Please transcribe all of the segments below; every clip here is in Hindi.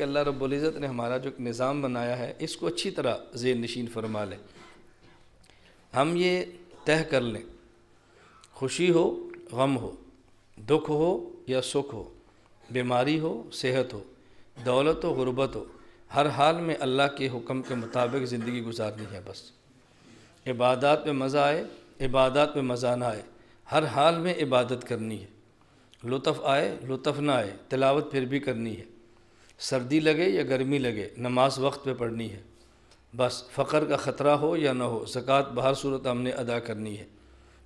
कि अल्लाह रब्ज़त ने हमारा जो निज़ाम बनाया है इसको अच्छी तरह जेर नशीन फरमा लें हम ये तय कर लें खुशी हो गम हो दुख हो या सुख हो बीमारी हो सेहत हो दौलत हो गुरबत हो हर हाल में अल्लाह के हुक्म के मुताबिक ज़िंदगी गुजारनी है बस इबादत में मज़ा आए इबादत में मज़ा ना आए हर हाल में इबादत करनी है लुत्फ़ आए लुत्फ़ ना आए तिलावत फिर भी करनी है सर्दी लगे या गर्मी लगे नमाज वक्त पे पढ़नी है बस फ़कर का ख़तरा हो या ना हो ज़क़़त बाहर सूरत हमने अदा करनी है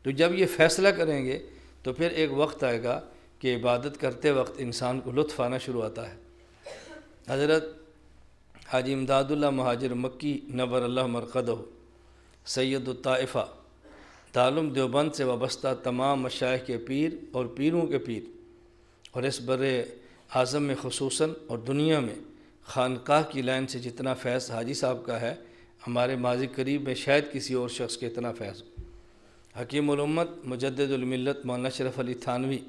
तो जब ये फ़ैसला करेंगे तो फिर एक वक्त आएगा कि इबादत करते वक्त इंसान को लुत्फ़ आना शुरू आता है हज़रत हाजी इमदादुल्ला महाजर मक्की नबर अल्लाह मरकद हो ताइफ़ा तालम देवबंद से वाबस्ता तमाम मशाइ के पीर और पीरों के पीर और इस बर आज़म में खसूस और दुनिया में खानकाह की लाइन से जितना फैज़ हाजी साहब का है हमारे माजी करीब में शायद किसी और शख्स के इतना फैज़ हकीमत मुजदमिलत मौलाना शरफ अली थानवी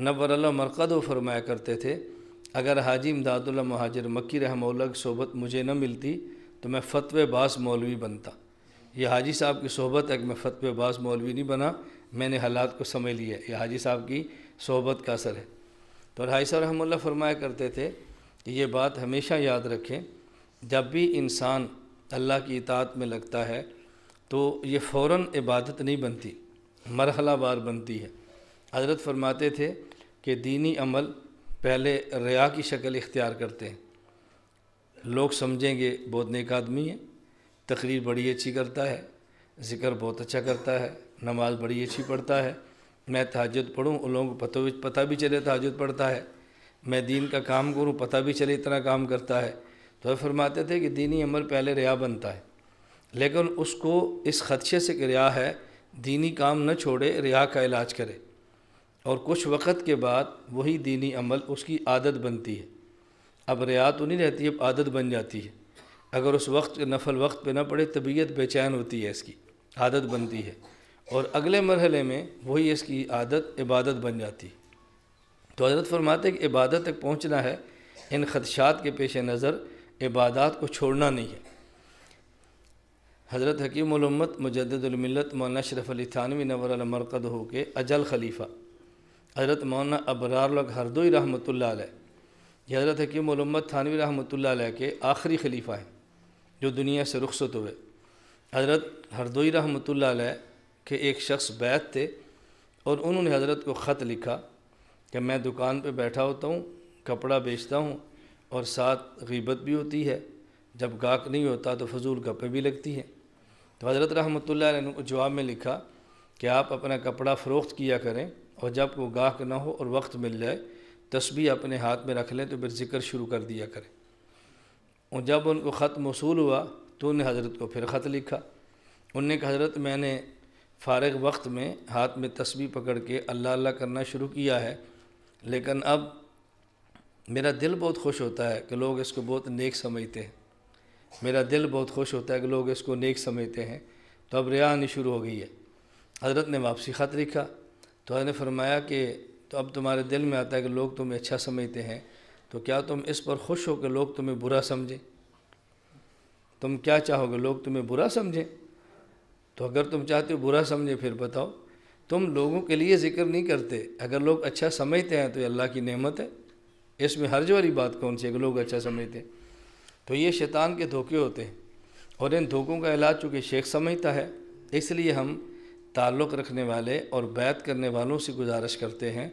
नबर मरकद व फरमाया करते थे अगर हाजी इमदादुल्ल महाजर मक्की रहमोल्ला की सोबत मुझे न मिलती तो मैं फतव बास मौलवी बनता यह हाजी साहब की सोबत है कि मैं फतव बास मौलवी नहीं बना मैंने हालात को समझ लिया यह हाजी साहब की सोबत का असर है तो ढाई साहब रहमल्ला फरमाया करते थे कि ये बात हमेशा याद रखें जब भी इंसान अल्लाह की इतात में लगता है तो ये फ़ौर इबादत नहीं बनती मरहला बार बनती है हज़रत फरमाते थे कि दीनी अमल पहले रिया की शक्ल इख्तियार करते हैं लोग समझेंगे बहुत नेक आदमी है तकरीर बड़ी अच्छी करता है ज़िक्र बहुत अच्छा करता है नमाज़ बड़ी अच्छी पढ़ता है मैं तहजद पढ़ूँ उन लोगों को पता भी पता भी चले तहजद पढ़ता है मैं दीन का काम करूँ पता भी चले इतना काम करता है तो वह फरमाते थे कि दीनी अमल पहले रिया बनता है लेकिन उसको इस खदशे से कि रिया है दीनी काम न छोड़े रिया का इलाज करे और कुछ वक़्त के बाद वही दीनी अमल उसकी आदत बनती है अब रिया तो नहीं रहती अब आदत बन जाती है अगर उस वक्त नफल वक्त पर ना पड़े तबीयत बेचैन होती है इसकी आदत बनती है और अगले मरहले में वही इसकी आदत इबादत बन जाती तो हजरत फरमाते कि इबादत तक पहुँचना है इन खदशात के पेश नज़र इबादत को छोड़ना नहीं है हज़रत हकीम उलम्मत मुजदमिलत मौलाना शरफ अली थानवी नवर मरकद हो के अजल खलीफ़ा हज़रत मौलाना अबरार लग हरदोई रहमत ये हज़रत उलम्मत थानवी रहमत के आखिरी खलीफ़ा हैं जो दुनिया से रुखसत हुए हज़रत हरदोई रहमत कि एक शख्स बैत थे और उन्होंने हज़रत को ख़त लिखा कि मैं दुकान पर बैठा होता हूँ कपड़ा बेचता हूँ और साथ गीबत भी होती है जब गाक नहीं होता तो फजूल गप्पे भी लगती हैं तो हज़रत रहमत ने जवाब में लिखा कि आप अपना कपड़ा फ़रोख्त किया करें और जब वो गाहक ना हो और वक्त मिल जाए तस्बी अपने हाथ में रख लें तो फिर ज़िक्र शुरू कर दिया करें और जब उनको ख़त मौसू हुआ तो उन्हें हज़रत को फिर ख़त लिखा उनने कहा हज़रत मैंने फ़ारग वक्त में हाथ में तस्बी पकड़ के अल्लाह अल्लाह करना शुरू किया है लेकिन अब मेरा दिल बहुत खुश होता है कि लोग इसको बहुत नेक समझते हैं मेरा दिल बहुत खुश होता है कि लोग इसको नेक समझते हैं तो अब रिया आनी शुरू हो गई है हज़रत ने वापसी ख़त लिखा तो हजरत ने फरमाया कि तो अब तुम्हारे दिल में आता है कि लोग तुम्हें अच्छा समझते हैं तो क्या तुम इस पर खुश हो कि लोग तुम्हें बुरा समझें तुम क्या चाहोगे लोग तुम्हें बुरा समझें तो अगर तुम चाहते हो बुरा समझे फिर बताओ तुम लोगों के लिए जिक्र नहीं करते अगर लोग अच्छा समझते हैं तो ये अल्लाह की नेमत है इसमें हर्ज वाली बात कौन सी अगर लोग अच्छा समझते हैं तो ये शैतान के धोखे होते हैं और इन धोखों का इलाज चूँकि शेख समझता है इसलिए हम ताल्लुक़ रखने वाले और बैत करने वालों से गुजारिश करते हैं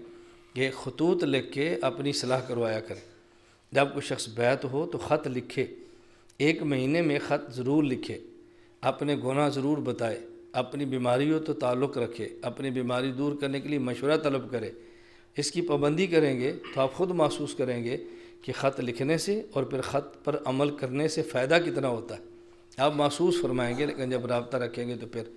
कि खतूत लिख के अपनी सलाह करवाया करें जब कोई शख्स बैत हो तो ख़त लिखे एक महीने में ख़त ज़रूर लिखे अपने गुनाह ज़रूर बताए अपनी बीमारियों तो ताल्लुक़ रखे अपनी बीमारी दूर करने के लिए मशवरा तलब करे इसकी पाबंदी करेंगे तो आप ख़ुद महसूस करेंगे कि ख़त लिखने से और फिर ख़त पर अमल करने से फ़ायदा कितना होता है आप महसूस फरमाएंगे लेकिन जब रबता रखेंगे तो फिर